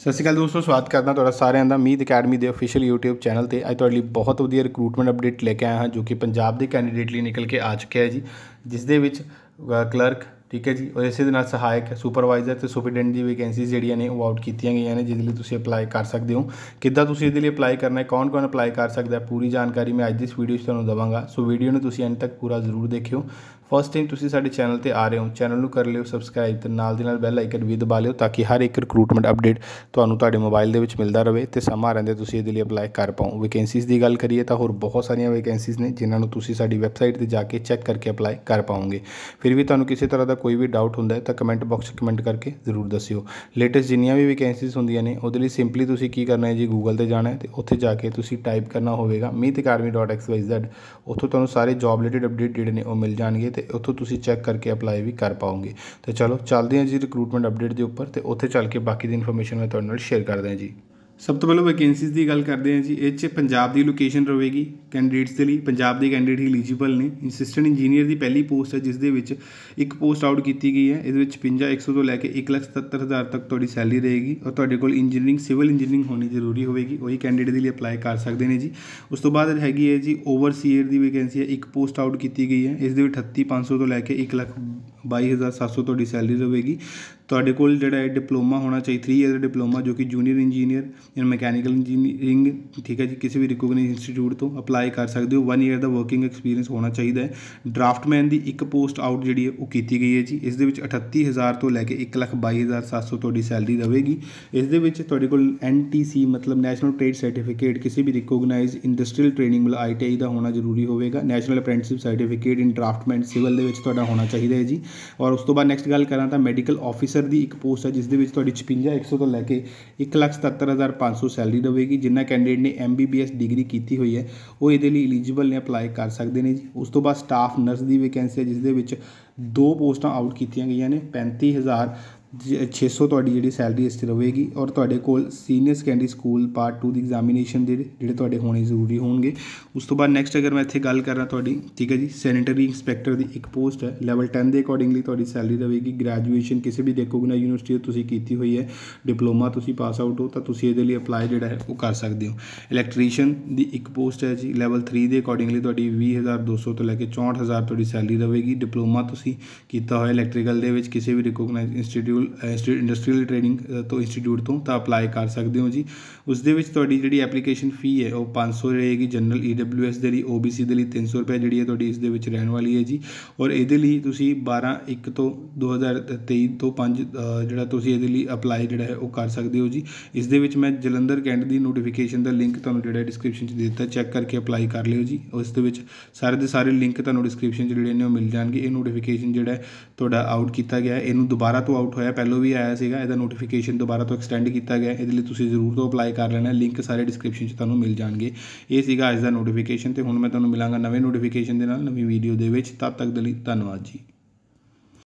ਸਤਿ ਸ਼੍ਰੀ ਅਕਾਲ ਦੋਸਤੋ ਸਵਾਗਤ ਕਰਦਾ ਤੁਹਾਡਾ ਸਾਰਿਆਂ ਦਾ ਮੀਤ ਅਕੈਡਮੀ ਦੇ ਅਫੀਸ਼ੀਅਲ YouTube ਚੈਨਲ ਤੇ ਅੱਜ ਤੁਹਾਡੇ ਲਈ ਬਹੁਤ ਵਧੀਆ ਰਿਕਰੂਟਮੈਂਟ ਅਪਡੇਟ ਲੈ ਕੇ ਆਇਆ ਹਾਂ ਜੋ ਕਿ ਪੰਜਾਬ ਦੇ ਕੈਂਡੀਡੇਟ ਲਈ ਨਿਕਲ ਕੇ ਆ ਚੁੱਕਿਆ ਹੈ ਜੀ ਜਿਸ ਦੇ ਵਿੱਚ ਕਲਰਕ ਠੀਕ ਹੈ ਜੀ ਔਰ ਇਸੇ ਦੇ ਨਾਲ ਸਹਾਇਕ ਸੁਪਰਵਾਈਜ਼ਰ ਤੇ ਸੁਪਰਡੈਂਟ ਦੀ ਵੈਕੈਂਸੀਜ਼ ਜਿਹੜੀਆਂ ਨੇ ਉਹ ਆਊਟ ਕੀਤੀਆਂ ਗਈਆਂ ਨੇ ਜਿਸ ਲਈ ਤੁਸੀਂ ਅਪਲਾਈ ਕਰ ਸਕਦੇ ਹੋ ਕਿੱਦਾਂ ਤੁਸੀਂ ਇਹਦੇ ਲਈ ਅਪਲਾਈ ਕਰਨਾ ਹੈ ਕੌਣ-ਕੌਣ ਅਪਲਾਈ ਕਰ ਸਕਦਾ ਹੈ ਪੂਰੀ ਜਾਣਕਾਰੀ ਮੈਂ ਅੱਜ ਦੀ ਇਸ ਵੀਡੀਓ 'ਚ ਤੁਹਾਨੂੰ ਦਵਾਂਗਾ ਸੋ ਵੀਡੀਓ ਨੂੰ ਤੁਸੀਂ ਅੰਤ ਤੱਕ ਪੂਰਾ ਜ਼ਰੂਰ ਦੇਖਿਓ ਫਸਟ ਟਾਈਮ ਤੁਸੀਂ ਸਾਡੇ ਚੈਨਲ ਤੇ ਆ ਰਹੇ ਹੋ ਚੈਨਲ ਨੂੰ ਕਰ ਲਿਓ ਸਬਸਕ੍ਰਾਈਬ ਤੇ ਨਾਲ ਦੇ ਨਾਲ ਬੈਲ ਆਈਕਨ ਵੀ ਦਬਾ ਲਿਓ ਤਾਂ ਕਿ ਹਰ ਇੱਕ ਰਿਕਰੂਟਮੈਂਟ ਅਪਡੇਟ ਤੁਹਾਨੂੰ ਤੁਹਾਡੇ ਮੋਬਾਈਲ ਦੇ ਵਿੱਚ ਮਿਲਦਾ ਰਹੇ ਤੇ ਸਮਾਂ ਰਹਿੰਦੇ ਤੁਸੀਂ ਇਹਦੇ ਲਈ ਅਪਲਾਈ ਕਰ ਪਾਓ ਵੈਕੈਂਸੀਜ਼ ਦੀ ਗੱਲ ਕਰੀਏ ਤਾਂ ਹੋਰ ਬਹੁਤ ਸਾਰੀਆਂ ਵੈਕੈਂਸੀਜ਼ ਨੇ ਜਿਨ੍ਹਾਂ ਨੂੰ ਤੁਸੀਂ ਸਾਡੀ ਵੈਬਸਾਈਟ ਤੇ ਜਾ ਕੇ ਚੈੱਕ ਕਰਕੇ ਅਪਲਾਈ ਕਰ ਪਾਓਗੇ ਫਿਰ ਵੀ ਤੁਹਾਨੂੰ ਕਿਸੇ ਤਰ੍ਹਾਂ ਦਾ ਕੋਈ ਵੀ ਡਾਊਟ ਹੁੰਦਾ ਹੈ ਤਾਂ ਕਮੈਂਟ ਬਾਕਸ 'ਚ ਕਮੈਂਟ ਕਰਕੇ ਜ਼ਰੂਰ ਦੱਸਿਓ ਲੇਟੈਸਟ ਜਿੰਨੀਆਂ ਵੀ ਵੈਕੈਂਸੀਜ਼ ਹੁੰਦੀਆਂ ਨੇ ਉਹਦੇ ਲਈ ਸਿੰਪਲੀ ਤੁਸੀਂ ਕੀ ਕਰਨਾ ਹੈ ਜੀ ਗੂਗਲ ਤੇ ਜਾਣਾ ਹੈ ਤੇ ਉੱਥੇ ਜਾ ਕੇ ਤੁਸੀਂ ਟਾਈਪ ਕਰਨਾ ਹੋਵੇਗਾ meetacademy.xyz ਉੱਥੋਂ ਤੁਹਾਨੂੰ ਸਾਰੇ ਜੌਬ ਰਿਲੇਟਡ ਅਪਡੇਟ ਜਿਹੜੇ ਨੇ ਉਹ ਮਿਲ ਜਾਣਗੇ ਤੇ ਉੱਥੋਂ ਤੁਸੀਂ ਚੈੱਕ ਕਰਕੇ ਅਪਲਾਈ ਵੀ ਕਰ ਪਾਓਗੇ ਤੇ ਚਲੋ ਚੱਲਦੇ ਹਾਂ ਜੀ ਰਿਕਰੂਟਮੈਂਟ ਅਪਡੇਟ ਦੇ ਉੱਪਰ ਤੇ ਉੱਥੇ ਚੱਲ ਕੇ ਬਾਕੀ ਦੀ ਇਨਫੋਰਮੇਸ਼ਨ ਮੈਂ ਤੁਹਾਡੇ ਨਾਲ ਸ਼ੇਅਰ ਕਰਦਾ ਜੀ ਸਭ ਤੋਂ ਪਹਿਲਾਂ ਵੈਕੈਂਸੀਜ਼ ਦੀ ਗੱਲ ਕਰਦੇ ਹਾਂ ਜੀ ਇਹ 'ਚ ਪੰਜਾਬ ਦੀ ਲੋਕੇਸ਼ਨ ਰਹੇਗੀ ਕੈਂਡੀਡੇਟਸ ਦੇ ਲਈ ਪੰਜਾਬ ਦੇ ਕੈਂਡੀਡੇਟ ਹੀ ਐਲੀਜੀਬਲ ਨੇ ਅਸਿਸਟੈਂਟ ਇੰਜੀਨੀਅਰ ਦੀ ਪਹਿਲੀ ਪੋਸਟ ਹੈ ਜਿਸ ਦੇ ਵਿੱਚ ਇੱਕ ਪੋਸਟ ਆਊਟ ਕੀਤੀ ਗਈ ਹੈ ਇਹਦੇ ਵਿੱਚ 55 ਤੋਂ ਲੈ ਕੇ 177000 ਤੱਕ ਤੁਹਾਡੀ ਸੈਲਰੀ ਰਹੇਗੀ ਔਰ ਤੁਹਾਡੇ ਕੋਲ ਇੰਜੀਨੀਅਰਿੰਗ ਸਿਵਲ ਇੰਜੀਨੀਅਰਿੰਗ ਹੋਣੀ ਜ਼ਰੂਰੀ ਹੋਵੇਗੀ ਉਹੀ ਕੈਂਡੀਡੇਟ ਦੇ ਲਈ ਅਪਲਾਈ ਕਰ ਸਕਦੇ ਨੇ ਜੀ ਉਸ ਤੋਂ ਬਾਅਦ ਹੈਗੀ ਹੈ ਜੀ ਓਵਰਸੀਅਰ ਦੀ ਵੈਕੈਂਸੀ ਹੈ ਇੱਕ ਪੋਸਟ ਆਊਟ ਕੀਤੀ ਗਈ ਹੈ ਇਸ ਦੇ ਵਿੱਚ 38500 ਤੋਂ ਲੈ ਕੇ 1 ਲੱਖ 22700 ਤੁਹਾਡੀ ਸੈਲਰੀ ਰਹੇਗੀ ਤੁਹਾਡੇ ਕੋਲ ਜਿਹੜਾ ਹੈ ਡਿਪਲੋਮਾ ਹੋਣਾ ਚਾਹੀਦਾ 3 ਇਅਰ ਡਿਪਲੋਮਾ ਜੋ ਕਿ junior engineer in mechanical engineering ਠੀਕ ਹੈ ਜੀ ਕਿਸੇ ਵੀ ਰਿਕੋਗਨਾਈਜ਼ਡ ਇੰਸਟੀਚਿਊਟ ਤੋਂ ਅਪਲਾਈ ਕਰ ਸਕਦੇ ਹੋ 1 ਇਅਰ ਦਾ ਵਰਕਿੰਗ ਐਕਸਪੀਰੀਅੰਸ ਹੋਣਾ ਚਾਹੀਦਾ ਹੈ ਡਰਾਫਟਮੈਨ ਦੀ ਇੱਕ ਪੋਸਟ ਆਊਟ ਜਿਹੜੀ ਹੈ ਉਹ ਕੀਤੀ ਗਈ ਹੈ ਜੀ ਇਸ ਦੇ ਵਿੱਚ 38000 ਤੋਂ ਲੈ ਕੇ 122700 ਤੁਹਾਡੀ ਸੈਲਰੀ ਰਹੇਗੀ ਇਸ ਦੇ ਵਿੱਚ ਤੁਹਾਡੇ ਕੋਲ ਐਨਟੀਸੀ ਮਤਲਬ ਨੈਸ਼ਨਲ ਟ੍ਰੇਡ ਸਰਟੀਫਿਕੇਟ ਕਿਸੇ ਵੀ ਰਿਕੋਗਨਾਈਜ਼ਡ ਇੰਡਸਟਰੀਅਲ ਟ੍ਰੇਨਿੰਗ ਮਿਲ ਆਈਟੀਆਈ ਦਾ ਹੋਣਾ ਜ਼ਰੂਰੀ ਹੋਵੇਗਾ national apprenticeship certificate in draftsman civil ਦੇ ਵਿੱਚ ਤੁਹਾਡਾ ਹੋਣਾ ਚਾਹੀਦਾ ਹੈ ਜੀ ਔਰ ਉਸ ਤੋਂ ਬਾਅਦ ਨੈਕਸਟ ਗੱਲ ਕਰਾਂ ਤਾਂ ਮੈਡੀਕਲ ਆਫੀਸਰ ਦੀ ਇੱਕ ਪੋਸਟ ਹੈ ਜਿਸ ਦੇ ਵਿੱਚ ਤੁਹਾਡੀ 56 100 ਤੋਂ ਲੈ ਕੇ 177500 ਸੈਲਰੀ ਦੇਵੇਗੀ ਜਿੰਨਾ ਕੈਂਡੀਡੇਟ ਨੇ ਐਮਬੀਬੀਐਸ ਡਿਗਰੀ ਕੀਤੀ ਹੋਈ ਹੈ ਉਹ ਇਹਦੇ ਲਈ ਐਲੀਜੀਬਲ ਨੇ ਅਪਲਾਈ ਕਰ ਸਕਦੇ ਨੇ ਜੀ ਉਸ ਤੋਂ ਬਾਅਦ ਸਟਾਫ ਨਰਸ ਦੀ ਵੈਕੈਂਸੀ ਹੈ ਜਿਸ ਦੇ ਵਿੱਚ ਦੋ ਪੋਸਟਾਂ ਆਊਟ ਕੀਤੀਆਂ ਗਈਆਂ ਨੇ 35000 600 ਤੁਹਾਡੀ ਜਿਹੜੀ ਸੈਲਰੀ ਇਸ ਤੇ ਰਹੇਗੀ ਔਰ ਤੁਹਾਡੇ ਕੋਲ ਸੀਨੀਅਰ ਸੈਕੰਡਰੀ ਸਕੂਲ ਪਾਰਟ 2 ਦੀ ਐਗਜ਼ਾਮੀਨੇਸ਼ਨ ਦੇ ਜਿਹੜੇ ਤੁਹਾਡੇ ਹੋਣੇ ਜ਼ਰੂਰੀ ਹੋਣਗੇ ਉਸ ਤੋਂ ਬਾਅਦ ਨੈਕਸਟ ਅਗਰ ਮੈਂ ਇੱਥੇ ਗੱਲ ਕਰਾਂ ਤੁਹਾਡੀ ਠੀਕ ਹੈ ਜੀ ਸੈਨੀਟਰੀ ਇੰਸਪੈਕਟਰ ਦੀ ਇੱਕ ਪੋਸਟ ਹੈ ਲੈਵਲ 10 ਦੇ ਅਕੋਰਡਿੰਗਲੀ ਤੁਹਾਡੀ ਸੈਲਰੀ ਰਹੇਗੀ ਗ੍ਰੈਜੂਏਸ਼ਨ ਕਿਸੇ ਵੀ ਨਾ ਯੂਨੀਵਰਸਿਟੀ ਤੋਂ ਤੁਸੀਂ ਕੀਤੀ ਹੋਈ ਹੈ ਡਿਪਲੋਮਾ ਤੁਸੀਂ ਪਾਸ ਆਊਟ ਹੋ ਤਾਂ ਤੁਸੀਂ ਇਹਦੇ ਲਈ ਅਪਲਾਈ ਜਿਹੜਾ ਹੈ ਉਹ ਕਰ ਸਕਦੇ ਹੋ ਇਲੈਕਟ੍ਰੀਸ਼ੀਅਨ ਦੀ ਇੱਕ ਪੋਸਟ ਹੈ ਜੀ ਲੈਵਲ 3 ਦੇ ਅਕੋਰਡਿੰਗਲੀ ਤੁਹਾਡੀ 20200 ਤੋਂ ਲੈ ਕੇ 64000 ਤੁਹਾਡੀ ਸੈਲਰੀ ਰਹੇਗੀ ਡਿਪਲੋਮਾ ਤੁਸੀਂ ਕੀਤਾ ਹੋਇਆ ਇਲੈਕਟ੍ਰੀਕਲ ਦੇ ਵਿੱਚ ਕਿਸੇ ਵੀ recognised institute institute industrial training ਤੋਂ ਇੰਸਟੀਚਿਊਟ ਤੋਂ ਤਾਂ ਅਪਲਾਈ ਕਰ ਸਕਦੇ ਹੋ ਜੀ ਉਸ ਦੇ ਵਿੱਚ ਤੁਹਾਡੀ ਜਿਹੜੀ ਐਪਲੀਕੇਸ਼ਨ ਫੀ ਹੈ ਉਹ 500 ਰਹੇਗੀ ਜਨਰਲ ਈਡਬਲਯੂਐਸ e ਦੇ ਲਈ OBC ਦੇ ਲਈ 300 ਰੁਪਏ ਜਿਹੜੀ ਹੈ ਤੁਹਾਡੀ ਇਸ ਦੇ ਵਿੱਚ ਰਹਿਣ ਵਾਲੀ ਹੈ ਜੀ ਔਰ ਇਹਦੇ ਲਈ ਤੁਸੀਂ 12 1 ਤੋਂ 2023 ਤੋਂ 5 ਜਿਹੜਾ ਤੁਸੀਂ ਇਹਦੇ ਲਈ ਅਪਲਾਈ ਜਿਹੜਾ ਹੈ ਉਹ ਕਰ ਸਕਦੇ ਹੋ ਜੀ ਇਸ ਦੇ ਵਿੱਚ ਮੈਂ ਜਲੰਧਰ ਕੈਂਟ ਦੀ ਨੋਟੀਫਿਕੇਸ਼ਨ ਦਾ ਲਿੰਕ ਤੁਹਾਨੂੰ ਜਿਹੜਾ ਡਿਸਕ੍ਰਿਪਸ਼ਨ 'ਚ ਦੇ ਦਿੱਤਾ ਚੈੱਕ ਕਰਕੇ ਅਪਲਾਈ ਕਰ ਲਿਓ ਜੀ ਉਸ ਦੇ ਵਿੱਚ ਸਾਰੇ ਦੇ ਸਾਰੇ ਲਿੰਕ ਤੁਹਾਨੂੰ ਡਿਸਕ੍ਰਿਪਸ਼ਨ 'ਚ ਜਿਹੜੇ ਨੇ ਉਹ ਮਿਲ ਜਾਣਗੇ ਇਹ ਨੋਟੀਫਿਕੇਸ਼ਨ ਜਿਹੜਾ ਤੁਹਾਡਾ ਆਊਟ ਕੀਤਾ ਗਿਆ ਇਹਨੂੰ ਦੁਬਾਰਾ ਤੋਂ ਆਊਟ ਹੋਇਆ ਆਇਆ ਪਹਿਲੋ ਵੀ ਆਇਆ ਸੀਗਾ ਇਹਦਾ ਨੋਟੀਫਿਕੇਸ਼ਨ ਦੁਬਾਰਾ ਤੋਂ ਐਕਸਟੈਂਡ ਕੀਤਾ ਗਿਆ ਇਹਦੇ ਲਈ ਤੁਸੀਂ ਜ਼ਰੂਰ ਤੋਂ ਅਪਲਾਈ ਕਰ ਲੈਣਾ ਲਿੰਕ ਸਾਰੇ ਡਿਸਕ੍ਰਿਪਸ਼ਨ 'ਚ ਤੁਹਾਨੂੰ ਮਿਲ ਜਾਣਗੇ ਇਹ ਸੀਗਾ ਅੱਜ ਦਾ ਨੋਟੀਫਿਕੇਸ਼ਨ ਤੇ ਹੁਣ ਮੈਂ ਤੁਹਾਨੂੰ ਮਿਲਾਂਗਾ ਨਵੇਂ ਨੋਟੀਫਿਕੇਸ਼ਨ ਦੇ ਨਾਲ ਨਵੀਂ ਵੀਡੀਓ ਦੇ ਵਿੱਚ ਤਦ ਤੱਕ ਦੇ ਲਈ ਧੰਨਵਾਦ ਜੀ